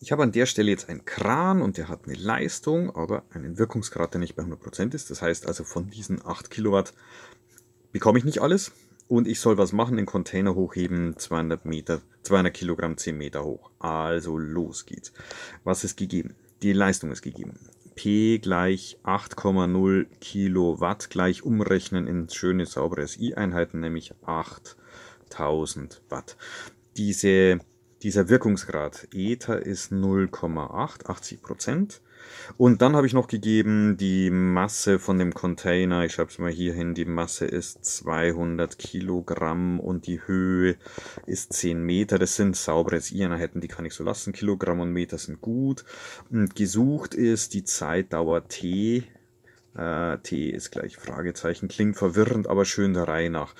Ich habe an der Stelle jetzt einen Kran und der hat eine Leistung, aber einen Wirkungsgrad, der nicht bei 100% ist. Das heißt also, von diesen 8 Kilowatt bekomme ich nicht alles. Und ich soll was machen, den Container hochheben, 200, Meter, 200 Kilogramm, 10 Meter hoch. Also los geht's. Was ist gegeben? Die Leistung ist gegeben. P gleich 8,0 Kilowatt gleich umrechnen in schöne, saubere SI-Einheiten, nämlich 8000 Watt. Diese dieser Wirkungsgrad. Eta ist 0,8, 80 Prozent. Und dann habe ich noch gegeben, die Masse von dem Container, ich schreibe es mal hier hin, die Masse ist 200 Kilogramm und die Höhe ist 10 Meter. Das sind saubere Einheiten, die kann ich so lassen. Kilogramm und Meter sind gut. Und gesucht ist, die Zeitdauer T äh, T ist gleich Fragezeichen. Klingt verwirrend, aber schön der Reihe nach.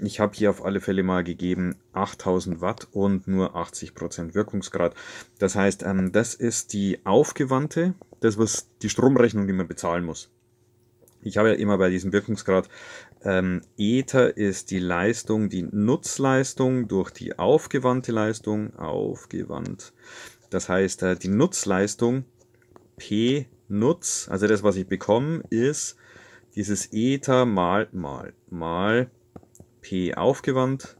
Ich habe hier auf alle Fälle mal gegeben 8000 Watt und nur 80% Wirkungsgrad. Das heißt, ähm, das ist die aufgewandte, das was die Stromrechnung, die man bezahlen muss. Ich habe ja immer bei diesem Wirkungsgrad, ähm, Ether ist die Leistung, die Nutzleistung durch die aufgewandte Leistung, aufgewandt. Das heißt, äh, die Nutzleistung P Nutz, also das, was ich bekomme, ist dieses Eta mal, mal, mal P aufgewandt.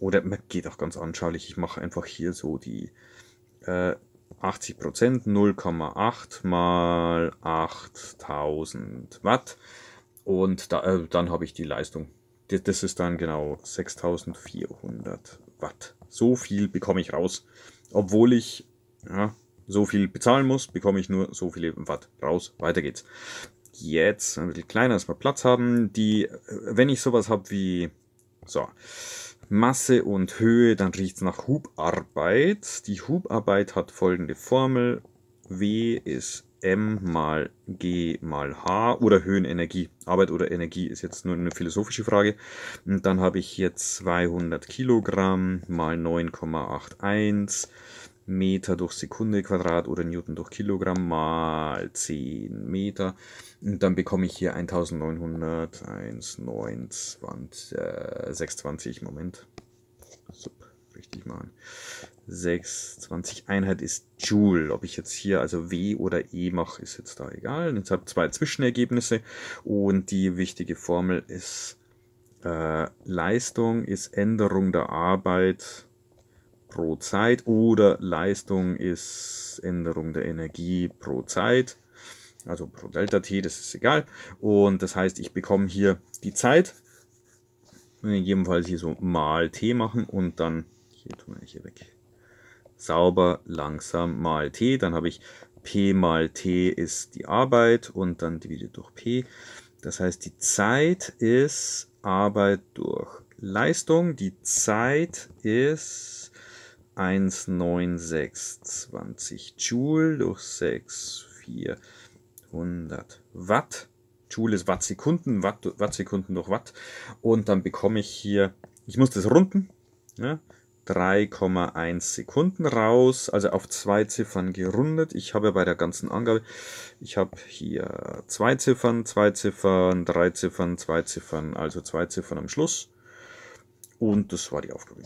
Oder man geht auch ganz anschaulich, ich mache einfach hier so die äh, 80 0,8 mal 8000 Watt. Und da, äh, dann habe ich die Leistung. Das, das ist dann genau 6400 Watt. So viel bekomme ich raus. Obwohl ich ja, so viel bezahlen muss, bekomme ich nur so viele Watt raus. Weiter geht's. Jetzt ein bisschen kleiner, dass wir Platz haben. Die, äh, wenn ich sowas habe wie so, Masse und Höhe, dann riecht es nach Hubarbeit. Die Hubarbeit hat folgende Formel. W ist M mal G mal H oder Höhenenergie. Arbeit oder Energie ist jetzt nur eine philosophische Frage. Und dann habe ich hier 200 Kilogramm mal 9,81 Meter durch Sekunde Quadrat oder Newton durch Kilogramm mal 10 Meter. Und dann bekomme ich hier 1900, 1920, äh, 620, Moment. So, richtig machen. 620 Einheit ist Joule. Ob ich jetzt hier also W oder E mache, ist jetzt da egal. Jetzt habe ich zwei Zwischenergebnisse und die wichtige Formel ist äh, Leistung ist Änderung der Arbeit pro Zeit oder Leistung ist Änderung der Energie pro Zeit, also pro Delta T, das ist egal. Und das heißt, ich bekomme hier die Zeit, in jedem Fall hier so mal T machen und dann, hier tun wir hier weg, sauber, langsam mal T, dann habe ich P mal T ist die Arbeit und dann dividiert durch P. Das heißt, die Zeit ist Arbeit durch Leistung. Die Zeit ist 1, 9, 6, 20 Joule durch 6, 400 Watt. Joule ist Wattsekunden, Watt, Wattsekunden durch Watt. Und dann bekomme ich hier, ich muss das runden, ne? 3,1 Sekunden raus, also auf zwei Ziffern gerundet. Ich habe bei der ganzen Angabe, ich habe hier zwei Ziffern, zwei Ziffern, drei Ziffern, zwei Ziffern, also zwei Ziffern am Schluss. Und das war die Aufgabe.